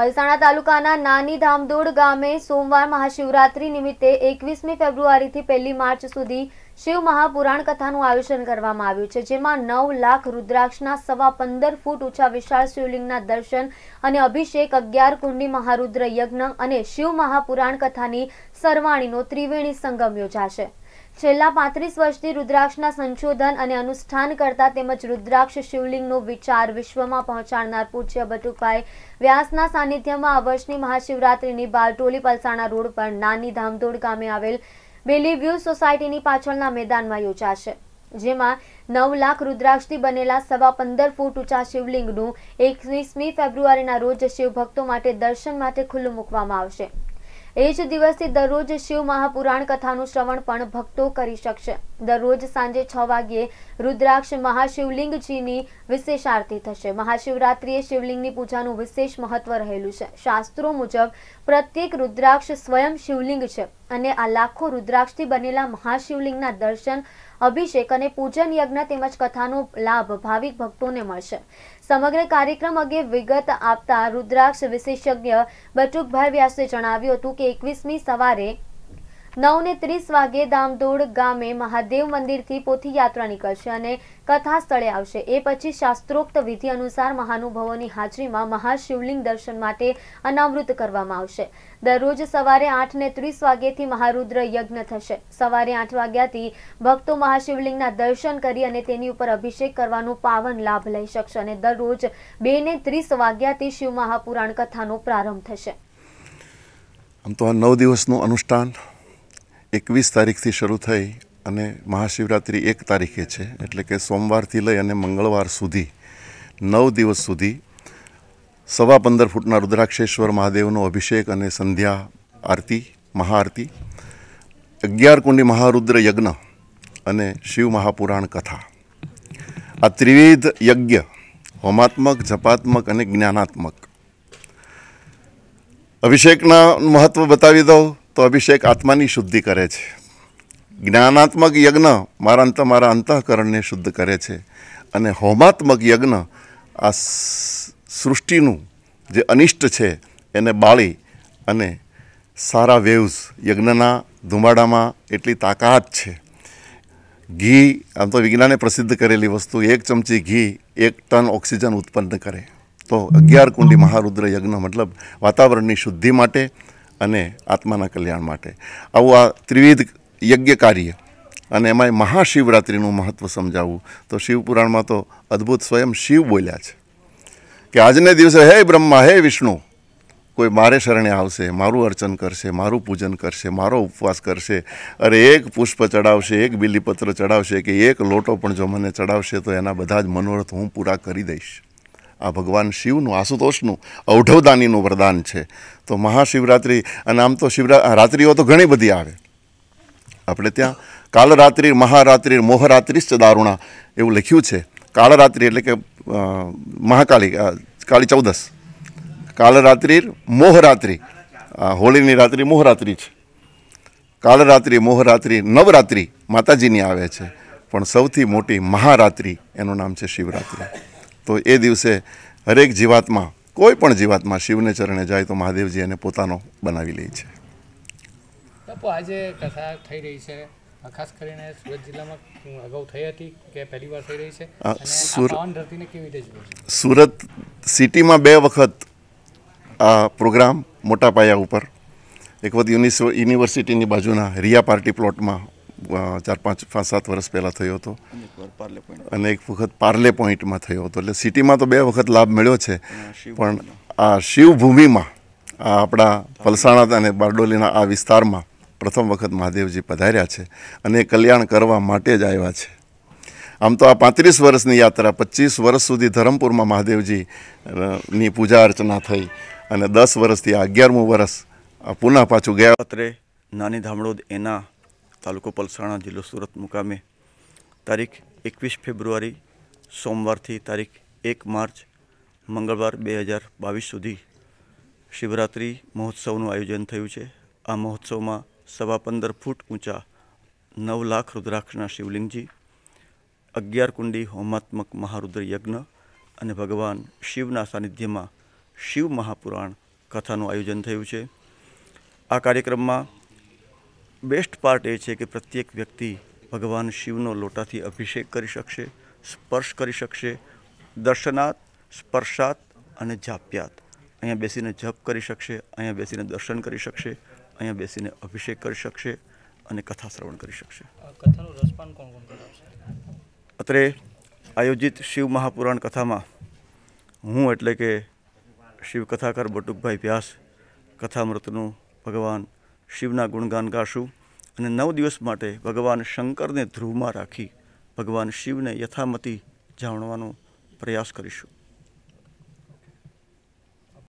મહેસાણા તાલુકાના નાની ધામદોડ ગામે સોમવાર મહાશિવરાત્રી નિમિત્તે એકવીસમી ફેબ્રુઆરીથી પહેલી માર્ચ સુધી શિવ મહાપુરાણ કથાનું આયોજન કરવામાં આવ્યું છે જેમાં નવ લાખ રુદ્રાક્ષના સવા પંદર ફૂટ ઊંચા વિશાળ શિવલિંગના દર્શન અને અભિષેક અગિયાર કુંડી મહારુદ્ર યજ્ઞ અને શિવ મહાપુરાણ કથાની સરવાણીનો ત્રિવેણી સંગમ યોજાશે છેલ્લા પાંત્રીસ વર્ષથી રુદ્રાક્ષના સંશોધન અને અનુષ્ઠાન કરતા તેમજ રુદ્રાક્ષ શિવલિંગનો વિચાર વિશ્વમાં પહોંચાડનાર પૂજ્ય બટુભાઈ વ્યાસના સાનિધ્યમાં આ વર્ષની મહાશિવરાત્રિની બારટોલી પલસાણા રોડ પર નાની ધામધોડ ગામે આવેલ બેલી બેલીવ્યુ સોસાયટીની પાછળના મેદાનમાં યોજાશે જેમાં નવ લાખ રુદ્રાક્ષથી બનેલા સવા પંદર ફૂટ ઊંચા શિવલિંગનું એકવીસમી ફેબ્રુઆરીના રોજ શિવભક્તો માટે દર્શન માટે ખુલ્લું મૂકવામાં આવશે એ જ દિવસથી દરરોજ શિવ મહાપુરાણ કથાનું શ્રવણ પણ ભક્તો કરી શકશે દરરોજ સાંજે છ વાગ્યે રુદ્રાક્ષ મહાશિવલિંગજીની વિશેષ આરતી થશે મહાશિવરાત્રિએ શિવલિંગની પૂજાનું વિશેષ મહત્વ રહેલું છે શાસ્ત્રો મુજબ પ્રત્યેક રુદ્રાક્ષ સ્વયં શિવલિંગ છે અને આ લાખો રુદ્રાક્ષથી બનેલા મહાશિવલિંગના દર્શન અભિષેક અને પૂજન યજ્ઞ તેમજ કથાનો લાભ ભાવિક ભક્તોને મળશે સમગ્ર કાર્યક્રમ અંગે વિગત આપતા રુદ્રાક્ષ વિશેષજ્ઞ બચુકભાઈ વ્યાસે જણાવ્યું હતું કે એકવીસમી સવારે નવને ત્રીસ વાગે દામદોડ ગામે મહાદેવ મંદિરથી પોથી યાત્રા નીકળશે અને કથા સ્થળે આવશે એ પછી શાસ્ત્રોક્ત વિધિ અનુસાર મહાનુભાવોની હાજરીમાં મહાશિવલિંગ દર્શન માટે અનાવૃત કરવામાં આવશે દરરોજ સવારે આઠને ત્રીસ વાગ્યેથી મહારુદ્ર યજ્ઞ થશે સવારે આઠ વાગ્યાથી ભક્તો મહાશિવલિંગના દર્શન કરી અને તેની ઉપર અભિષેક કરવાનો પાવન લાભ લઈ શકશે અને દરરોજ બે ને ત્રીસ વાગ્યાથી શિવ મહાપુરાણ કથાનો પ્રારંભ થશે આમ તો આ નવ દિવસનું અનુષ્ઠાન એકવીસ તારીખથી શરૂ થઈ અને મહાશિવરાત્રિ એક તારીખે છે એટલે કે સોમવારથી લઈ અને મંગળવાર સુધી નવ દિવસ સુધી સવા પંદર ફૂટના રુદ્રાક્ષેશ્વર મહાદેવનો અભિષેક અને સંધ્યા આરતી મહાઆરતી અગિયાર કુંડી મહારુદ્ર યજ્ઞ અને શિવ મહાપુરાણ કથા આ ત્રિવિધ યજ્ઞ હોમાત્મક જપાત્મક અને જ્ઞાનાત્મક અભિષેકના મહત્ત્વ બતાવી દઉં તો અભિષેક આત્માની શુદ્ધિ કરે છે જ્ઞાનાત્મક યજ્ઞ મારા અંત મારા અંતઃકરણને શુદ્ધ કરે છે અને હોમાત્મક યજ્ઞ આ સૃષ્ટિનું જે અનિષ્ટ છે એને બાળી અને સારા વેવ્સ યજ્ઞના ધુમાડામાં એટલી તાકાત છે ઘી આમ તો વિજ્ઞાને પ્રસિદ્ધ કરેલી વસ્તુ એક ચમચી ઘી એક ટન ઓક્સિજન ઉત્પન્ન કરે તો અગિયાર કુંડી મહારુદ્ર યજ્ઞ મતલબ વાતાવરણની શુદ્ધિ માટે અને આત્માના કલ્યાણ માટે આવું આ ત્રિવિધ યજ્ઞ કાર્ય અને એમાં મહાશિવરાત્રિનું મહત્ત્વ સમજાવવું તો શિવપુરાણમાં તો અદ્ભુત સ્વયં શિવ બોલ્યા છે કે આજને દિવસે હે બ્રહ્મા હે વિષ્ણુ કોઈ મારે શરણે આવશે મારું અર્ચન કરશે મારું પૂજન કરશે મારો ઉપવાસ કરશે અરે એક પુષ્પ ચડાવશે એક બિલીપત્ર ચડાવશે કે એક લોટો પણ જો મને ચડાવશે તો એના બધા જ મનોરથ હું પૂરા કરી દઈશ આ ભગવાન શિવનું આશુતોષનું અવઢવદાનીનું વરદાન છે તો મહાશિવરાત્રિ અને આમ તો શિવરા રાત્રિઓ તો ઘણી બધી આવે આપણે ત્યાં કાલરાત્રિ મહારાત્રિ મોહરાત્રિ જ દારૂણા એવું લખ્યું છે કાળરાત્રિ એટલે કે મહાકાળી કાળી ચૌદસ કાલરાત્રિ મોહરાત્રિ હોળીની રાત્રિ મોહરાત્રિ છે કાલરાત્રિ મોહરાત્રિ નવરાત્રિ માતાજીની આવે છે પણ સૌથી મોટી મહારાત્રિ એનું નામ છે શિવરાત્રિ તો એ દિવસે હરેક જીવાતમાં કોઈ પણ જીવાતમાં શિવને ચરણે જાય તો મહાદેવજી એને પોતાનો બનાવી લે છે આજે કથા થઈ રહી છે ખાસ કરીને સુરત જિલ્લામાં અગાઉ થઈ હતી કે પહેલી વાર થઈ રહી છે સુરત સિટીમાં બે વખત આ પ્રોગ્રામ મોટા પાયા ઉપર એક વખત યુનિવર્સિટીની બાજુના રિયા પાર્ટી પ્લોટમાં ચાર પાંચ પાંચ સાત વર્ષ પહેલાં થયો હતો અને એક વખત પાર્લે પોઈન્ટમાં થયો હતો એટલે સિટીમાં તો બે વખત લાભ મળ્યો છે પણ આ શિવભૂમિમાં આ આપણા પલસાણા અને બારડોલીના આ વિસ્તારમાં પ્રથમ વખત મહાદેવજી પધાર્યા છે અને કલ્યાણ કરવા માટે જ આવ્યા છે આમ તો આ પાંત્રીસ વર્ષની યાત્રા પચીસ વર્ષ સુધી ધરમપુરમાં મહાદેવજીની પૂજા અર્ચના થઈ અને દસ વર્ષથી અગિયારમું વર્ષ પુનઃ પાછું ગયા અત્રે નાની ધામડોદ એના તાલુકો પલસાણા જિલ્લો સુરત મુકામે તારીખ એકવીસ ફેબ્રુઆરી સોમવારથી તારીખ એક માર્ચ મંગળવાર બે હજાર બાવીસ સુધી શિવરાત્રિ મહોત્સવનું આયોજન થયું છે આ મહોત્સવમાં સવા પંદર ફૂટ ઊંચા નવ લાખ રુદ્રાક્ષના શિવલિંગજી અગિયાર કુંડી હોમાત્મક મહારુદ્ર યજ્ઞ અને ભગવાન શિવના સાનિધ્યમાં શિવ મહાપુરાણ કથાનું આયોજન થયું છે આ કાર્યક્રમમાં બેસ્ટ પાર્ટ એ છે કે પ્રત્યેક વ્યક્તિ ભગવાન શિવનો લોટાથી અભિષેક કરી શકશે સ્પર્શ કરી શકશે દર્શનાથ સ્પર્શાત અને જાપ્યાત અહીંયા બેસીને જપ કરી શકશે અહીંયા બેસીને દર્શન કરી શકશે અહીંયા બેસીને અભિષેક કરી શકશે અને કથા શ્રવણ કરી શકશે અત્રે આયોજિત શિવ મહાપુરાણ કથામાં હું એટલે કે શિવકથાકાર બટુકભાઈ વ્યાસ કથામૃતનું ભગવાન શિવના ગુણગાન ગાશું અને નવ દિવસ માટે ભગવાન શંકરને ધ્રુવમાં રાખી ભગવાન શિવને યથામતી જાણવાનો પ્રયાસ કરીશું